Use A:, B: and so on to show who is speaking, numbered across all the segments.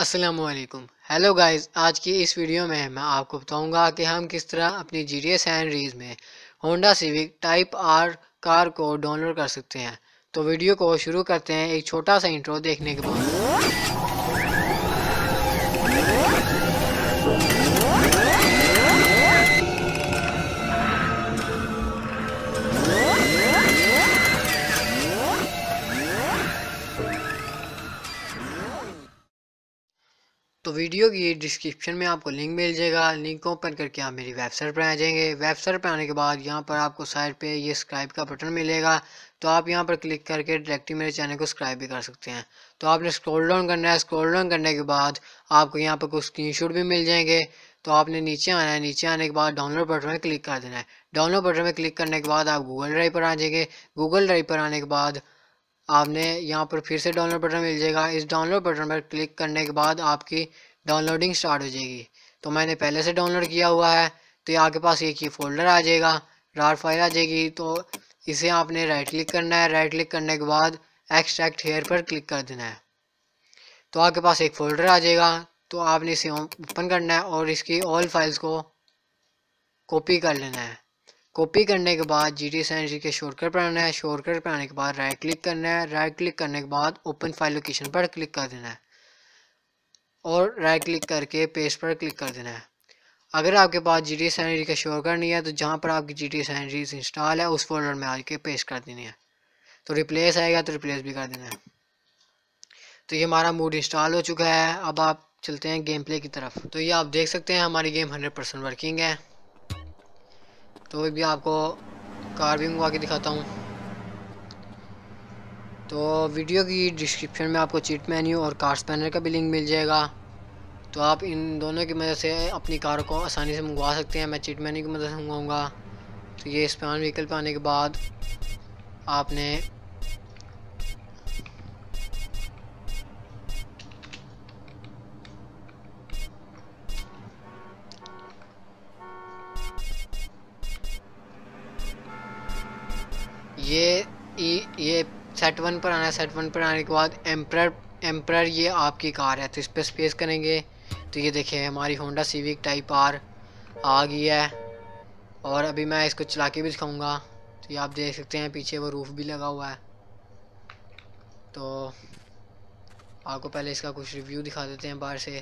A: असलकुम hello guys आज की इस वीडियो में मैं आपको बताऊंगा कि हम किस तरह अपनी जी डी एस रीज में Honda Civic type R car को डाउनलोड कर सकते हैं तो वीडियो को शुरू करते हैं एक छोटा सा इंट्रो देखने के बाद तो वीडियो की डिस्क्रिप्शन में आपको लिंक मिल जाएगा लिंक ओपन करके आप मेरी वेबसाइट पर आ जाएंगे वेबसाइट पर आने के बाद यहाँ पर आपको साइड पे ये सब्सक्राइब का बटन मिलेगा तो आप यहाँ पर क्लिक करके डायरेक्टली मेरे चैनल को सब्सक्राइब भी कर सकते हैं तो आपने स्क्रॉल डाउन करना है स्क्रॉल डाउन करने के बाद आपको यहाँ पर कुछ स्क्रीन भी मिल जाएंगे तो आपने नीचे आना है नीचे आने के बाद डाउनलोड बटन में क्लिक कर देना है डाउनलोड बटन में क्लिक करने के बाद आप गूगल ड्राइव पर आ जाएंगे गूगल ड्राइव पर आने के बाद आपने यहाँ पर फिर से डाउनलोड बटन मिल जाएगा इस डाउनलोड बटन पर क्लिक करने के बाद आपकी डाउनलोडिंग स्टार्ट हो जाएगी तो मैंने पहले से डाउनलोड किया हुआ है तो ये आपके पास एक ही फोल्डर आ जाएगा रार फाइल आ जाएगी तो इसे आपने राइट क्लिक करना है राइट क्लिक करने के बाद एक्सट्रैक्ट हेयर पर क्लिक कर देना है तो आपके पास एक फोल्डर आ जाएगा तो आपने इसे ओपन करना है और इसकी ऑल फाइल्स को कॉपी कर लेना है कॉपी करने के बाद जी टी एस के शॉर्टकट पर आना है शॉर्टकट पर आने के बाद राइट क्लिक करना है राइट क्लिक करने के बाद ओपन फाइल लोकेशन पर क्लिक कर देना है और राइट क्लिक करके पेस्ट पर क्लिक कर देना है अगर आपके पास जी टी एस का शॉर्टकट नहीं है तो जहाँ पर आपकी जी टी एस इंस्टॉल है उस फोल्डर में आके पेस्ट कर देनी है तो रिप्लेस आएगा तो रिप्लेस भी कर देना है तो ये हमारा मूड इंस्टॉल हो चुका है अब आप चलते हैं गेम प्ले की तरफ तो ये आप देख सकते हैं हमारी गेम हंड्रेड परसेंट वर्किंग है तो भी आपको कार भी मंगवा के दिखाता हूँ तो वीडियो की डिस्क्रिप्शन में आपको चीट मेन्यू और कार स्पैनर का भी लिंक मिल जाएगा तो आप इन दोनों की मदद से अपनी कार को आसानी से मंगवा सकते हैं मैं चीट मेन्यू की मदद से मंगवाऊँगा तो ये स्पैन व्हीकल पर आने के बाद आपने ये ये सेट वन पर आना है सेट वन पर आने के बाद एम्प्रर एम्प्रर ये आपकी कार है तो इस पर स्पेस करेंगे तो ये देखिए हमारी होंडा सीविक टाइप आर आ गई है और अभी मैं इसको चला के भी दिखाऊंगा तो ये आप देख सकते हैं पीछे वो रूफ़ भी लगा हुआ है तो आपको पहले इसका कुछ रिव्यू दिखा देते हैं बाहर से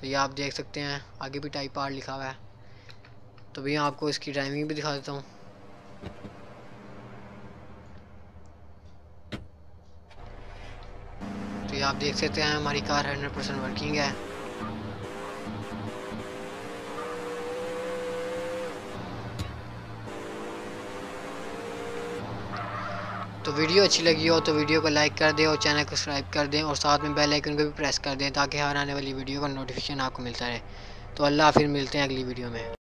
A: तो ये आप देख सकते हैं आगे भी टाइप आर लिखा हुआ है तो भैया आपको इसकी टाइमिंग भी दिखा देता हूँ तो ये आप देख सकते हैं हमारी कार 100 परसेंट वर्किंग है तो वीडियो अच्छी लगी हो तो वीडियो को लाइक कर दें और चैनल को सब्सक्राइब कर दें और साथ में बेल आइकन को भी प्रेस कर दें ताकि हर आने वाली वीडियो का नोटिफिकेशन आपको मिलता रहे तो अल्लाह फिर मिलते हैं अगली वीडियो में